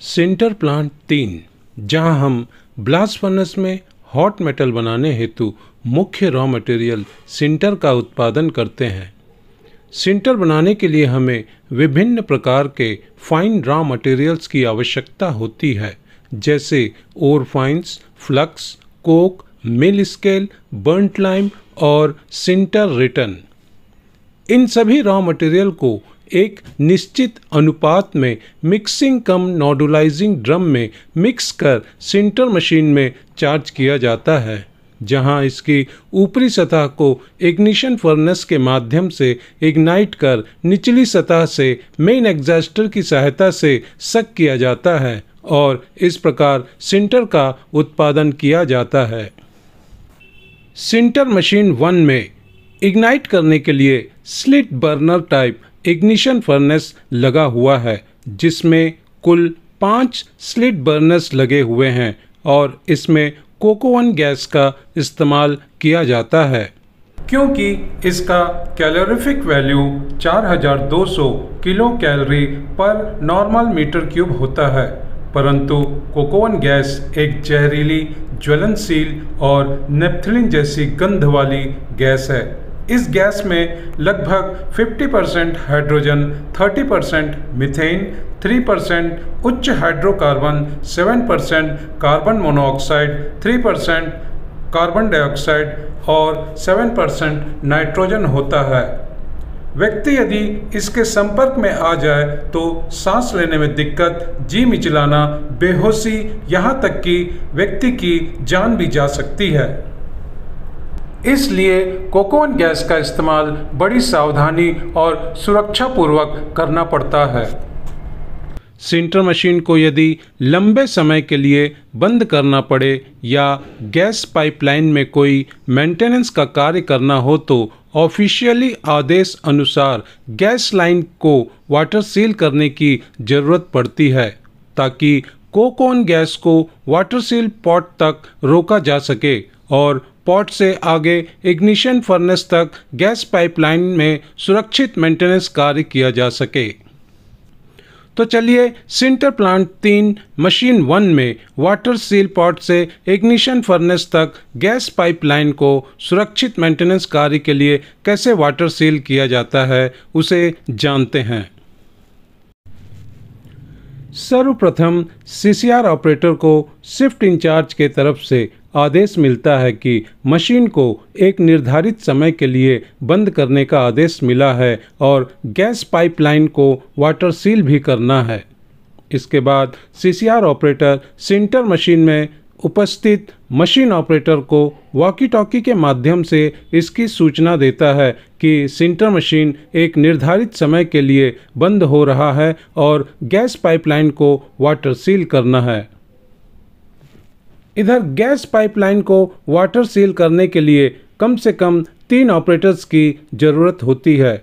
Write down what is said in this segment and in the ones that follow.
sinter plant तीन जहां हम ब्लास्ट फर्नेस में हॉट मेटल बनाने हेतु मुख्य रॉ मटेरियल सिंटर का उत्पादन करते हैं सिंटर बनाने के लिए हमें विभिन्न प्रकार के फाइन रॉ मटेरियल्स की आवश्यकता होती है जैसे ore fines flux coke mill scale burnt lime और सिंटर रिटर्न इन सभी रॉ मटेरियल को एक निश्चित अनुपात में मिक्सिंग कम नोडुलाइजिंग ड्रम में मिक्स कर सिंटर मशीन में चार्ज किया जाता है जहां इसकी ऊपरी सतह को इग्निशन फर्नेस के माध्यम से इग्नाइट कर निचली सतह से मेन एग्जास्टर की सहायता से सक किया जाता है और इस प्रकार सिंटर का उत्पादन किया जाता है सिंटर मशीन वन में इग्नाइट करने के लिए slit burner type ignition furnace लगा हुआ है जिसमें कुल पाँच स्लिट बर्नर्स लगे हुए हैं और इसमें कोकोवन गैस का इस्तेमाल किया जाता है क्योंकि इसका कैलोरीफिक वैल्यू 4200 किलो कैलोरी पर नॉर्मल मीटर क्यूब होता है परंतु कोकोवन गैस एक जहरीली ज्वलनशील और नेपथलिन जैसी गंध वाली गैस है इस गैस में लगभग 50 percent hydrogen 30 percent methane 3 percent उच्च hydrocarbon 7 percent carbon monoxide 3 percent carbon dioxide और 7 परसेंट नाइट्रोजन होता है व्यक्ति यदि इसके संपर्क में आ जाए तो सांस लेने में दिक्कत जी मिचलाना बेहोशी यहाँ तक कि व्यक्ति की जान भी जा सकती है इसलिए कोकोन गैस का इस्तेमाल बड़ी सावधानी और सुरक्षापूर्वक करना पड़ता है सिंटर मशीन को यदि लंबे समय के लिए बंद करना पड़े या गैस पाइपलाइन में कोई मेंटेनेंस का कार्य करना हो तो ऑफिशियली आदेश अनुसार गैस लाइन को वाटर सील करने की ज़रूरत पड़ती है ताकि कोकोन गैस को वाटर सील पॉट तक रोका जा सके और पॉट से आगे इग्निशन फर्नेस तक गैस पाइपलाइन में सुरक्षित मेंटेनेंस कार्य किया जा सके तो चलिए सिंटर प्लांट तीन मशीन वन में वाटर सील पॉट से इग्निशन फर्नेस तक गैस पाइपलाइन को सुरक्षित मेंटेनेंस कार्य के लिए कैसे वाटर सील किया जाता है उसे जानते हैं सर्वप्रथम सीसीआर ऑपरेटर को शिफ्ट इंचार्ज के तरफ से आदेश मिलता है कि मशीन को एक निर्धारित समय के लिए बंद करने का आदेश मिला है और गैस पाइपलाइन को वाटर सील भी करना है इसके बाद सीसीआर ऑपरेटर सिंटर मशीन में उपस्थित मशीन ऑपरेटर को वॉकी टॉकी के माध्यम से इसकी सूचना देता है कि सिंटर मशीन एक निर्धारित समय के लिए बंद हो रहा है और गैस पाइपलाइन को वाटर सील करना है इधर गैस पाइपलाइन को वाटर सील करने के लिए कम से कम तीन ऑपरेटर्स की ज़रूरत होती है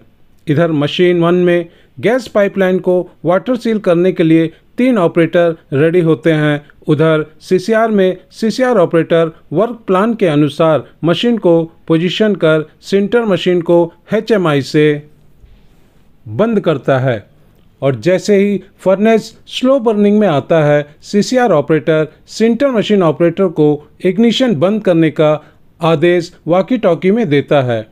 इधर मशीन वन में गैस पाइपलाइन को वाटर सील करने के लिए तीन ऑपरेटर रेडी होते हैं उधर सीसीआर में सीसीआर ऑपरेटर वर्क प्लान के अनुसार मशीन को पोजीशन कर सेंटर मशीन को एच से बंद करता है और जैसे ही फर्नेस स्लो बर्निंग में आता है CCR operator sinter machine operator को इग्निशन बंद करने का आदेश वाकी टॉकी में देता है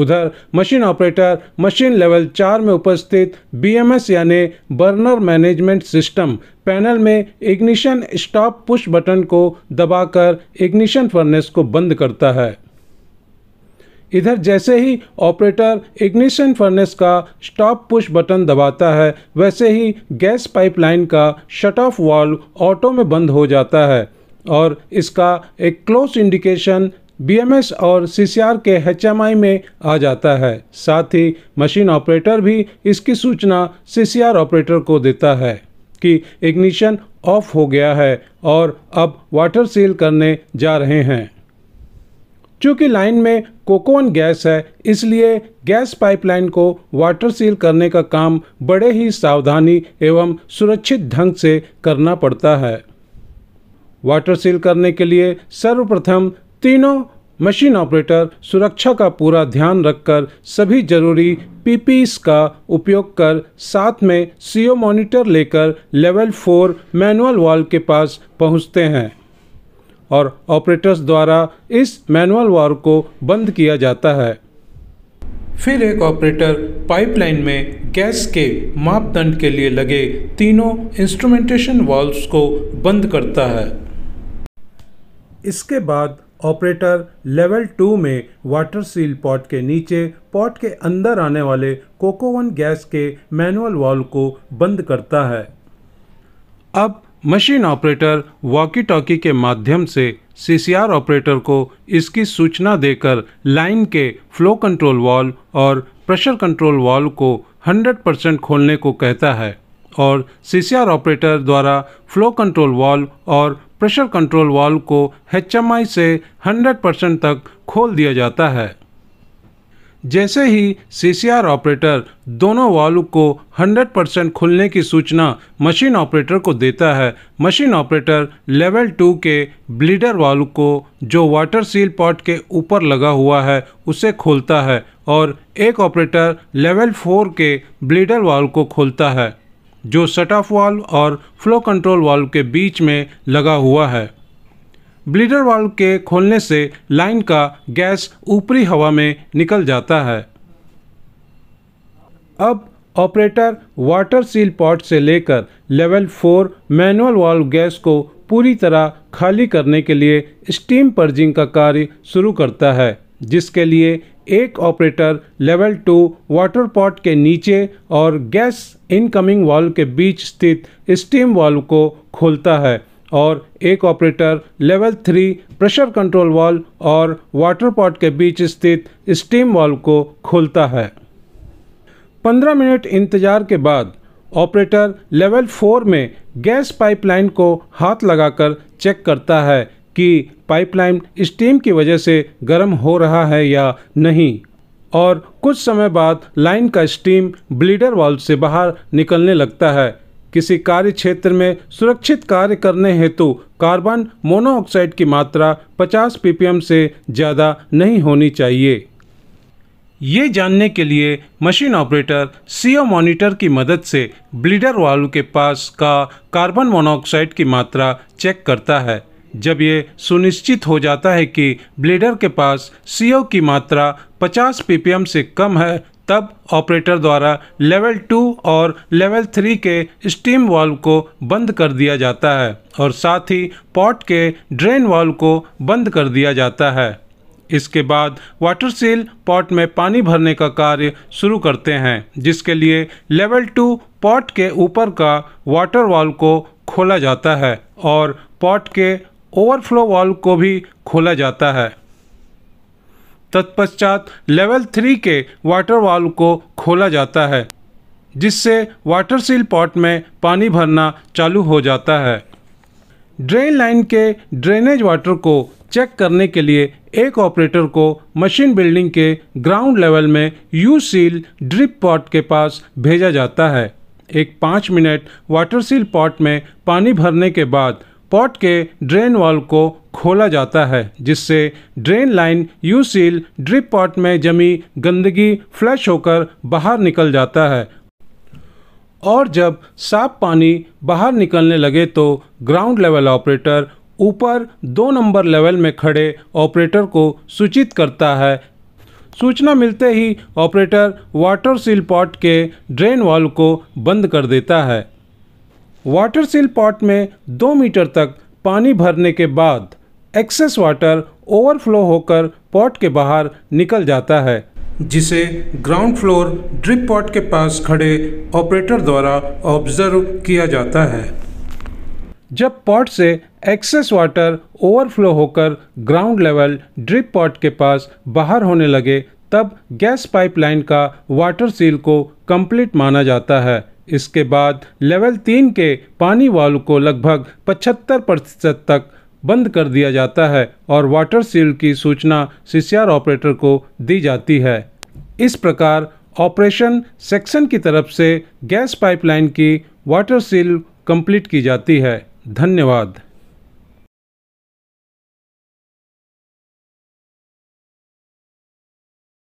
उधर मशीन ऑपरेटर मशीन लेवल चार में उपस्थित बीएमएस यानी बर्नर मैनेजमेंट सिस्टम पैनल में इग्निशन स्टॉप पुश बटन को दबाकर इग्निशन फर्नेस को बंद करता है इधर जैसे ही ऑपरेटर इग्निशन फर्नेस का स्टॉप पुश बटन दबाता है वैसे ही गैस पाइपलाइन का शट ऑफ वॉल्व ऑटो में बंद हो जाता है और इसका एक क्लोज इंडिकेशन बीएमएस और सीसीआर के एचएमआई में आ जाता है साथ ही मशीन ऑपरेटर भी इसकी सूचना सीसीआर ऑपरेटर को देता है कि इग्निशन ऑफ हो गया है और अब वाटर सील करने जा रहे हैं चूँकि लाइन में कोकोन गैस है इसलिए गैस पाइपलाइन को वाटर सील करने का काम बड़े ही सावधानी एवं सुरक्षित ढंग से करना पड़ता है वाटर सील करने के लिए सर्वप्रथम तीनों मशीन ऑपरेटर सुरक्षा का पूरा ध्यान रखकर सभी जरूरी पीपीस का उपयोग कर साथ में सीओ मॉनिटर लेकर लेवल फोर मैनुअल वॉल के पास पहुंचते हैं और ऑपरेटर्स द्वारा इस मैनुअल वार को बंद किया जाता है फिर एक ऑपरेटर पाइपलाइन में गैस के मापदंड के लिए लगे तीनों इंस्ट्रूमेंटेशन वाल्व्स को बंद करता है इसके बाद ऑपरेटर लेवल टू में वाटर सील पॉट के नीचे पॉट के अंदर आने वाले कोकोवन गैस के मैनुअल वाल्व को बंद करता है अब मशीन ऑपरेटर वॉकी टॉकी के माध्यम से सीसीआर ऑपरेटर को इसकी सूचना देकर लाइन के फ्लो कंट्रोल वॉल और प्रेशर कंट्रोल वाल्व को 100 परसेंट खोलने को कहता है और सीसीआर ऑपरेटर द्वारा फ्लो कंट्रोल वॉल और प्रेशर कंट्रोल वाल्व को एच से 100 परसेंट तक खोल दिया जाता है जैसे ही सीसीआर ऑपरेटर दोनों वाल्व को 100 परसेंट खुलने की सूचना मशीन ऑपरेटर को देता है मशीन ऑपरेटर लेवल टू के ब्लीडर वाल्व को जो वाटर सील पॉट के ऊपर लगा हुआ है उसे खोलता है और एक ऑपरेटर लेवल फोर के ब्लीडर वाल्व को खोलता है जो सट ऑफ वाल्व और फ्लो कंट्रोल वाल्व के बीच में लगा हुआ है ब्लीडर वाल्व के खोलने से लाइन का गैस ऊपरी हवा में निकल जाता है अब ऑपरेटर वाटर सील पॉट से लेकर level four manual valve gas को पूरी तरह खाली करने के लिए स्टीम पर्जिंग का कार्य शुरू करता है जिसके लिए एक operator level two water pot के नीचे और गैस इनकमिंग वाल्व के बीच स्थित स्टीम वाल्व को खोलता है और एक operator level three pressure control valve और वाटर पॉट के बीच स्थित स्टीम वाल्व को खोलता है 15 मिनट इंतजार के बाद ऑपरेटर लेवल फोर में गैस पाइपलाइन को हाथ लगाकर चेक करता है कि पाइपलाइन स्टीम की वजह से गर्म हो रहा है या नहीं और कुछ समय बाद लाइन का स्टीम ब्लीडर वाल्व से बाहर निकलने लगता है किसी कार्य क्षेत्र में सुरक्षित कार्य करने हेतु कार्बन मोनोऑक्साइड की मात्रा 50 ppm से ज़्यादा नहीं होनी चाहिए ये जानने के लिए मशीन ऑपरेटर सीओ मॉनिटर की मदद से ब्लीडर वाल्व के पास का कार्बन मोनोऑक्साइड की मात्रा चेक करता है जब ये सुनिश्चित हो जाता है कि ब्लीडर के पास सीओ की मात्रा 50 ppm से कम है तब ऑपरेटर द्वारा लेवल टू और लेवल थ्री के स्टीम वाल्व को बंद कर दिया जाता है और साथ ही पॉट के ड्रेन वाल्व को बंद कर दिया जाता है इसके बाद वाटर सील पॉट में पानी भरने का कार्य शुरू करते हैं जिसके लिए लेवल टू पॉट के ऊपर का वाटर वाल्व को खोला जाता है और पॉट के ओवरफ्लो वाल्व को भी खोला जाता है तत्पश्चात लेवल थ्री के वाटर वाल्व को खोला जाता है जिससे वाटर सील पॉट में पानी भरना चालू हो जाता है ड्रेन लाइन के ड्रेनेज वाटर को चेक करने के लिए एक ऑपरेटर को मशीन बिल्डिंग के ग्राउंड लेवल में यू सील ड्रिप पॉट के पास भेजा जाता है एक पाँच मिनट वाटर सील पॉट में पानी भरने के बाद पॉट के ड्रेन वाल को खोला जाता है जिससे drain line U seal drip pot में जमी गंदगी फ्लश होकर बाहर निकल जाता है और जब साफ पानी बाहर निकलने लगे तो ग्राउंड लेवल ऑपरेटर ऊपर दो नंबर लेवल में खड़े ऑपरेटर को सूचित करता है सूचना मिलते ही ऑपरेटर वाटर सील पॉट के ड्रेन वॉल को बंद कर देता है वाटर सील पॉट में दो मीटर तक पानी भरने के बाद एक्सेस वाटर ओवरफ्लो होकर पॉट के बाहर निकल जाता है जिसे ग्राउंड फ्लोर ड्रिप पॉट के पास खड़े ऑपरेटर द्वारा ऑब्जर्व किया जाता है जब पॉट से एक्सेस वाटर ओवरफ्लो होकर ग्राउंड लेवल ड्रिप पॉट के पास बाहर होने लगे तब गैस पाइपलाइन का वाटर सील को कंप्लीट माना जाता है इसके बाद लेवल तीन के पानी वाल को लगभग 75 प्रतिशत तक बंद कर दिया जाता है और वाटर सील की सूचना सीसीआर ऑपरेटर को दी जाती है इस प्रकार ऑपरेशन सेक्शन की तरफ से गैस पाइपलाइन की वाटर सील कंप्लीट की जाती है धन्यवाद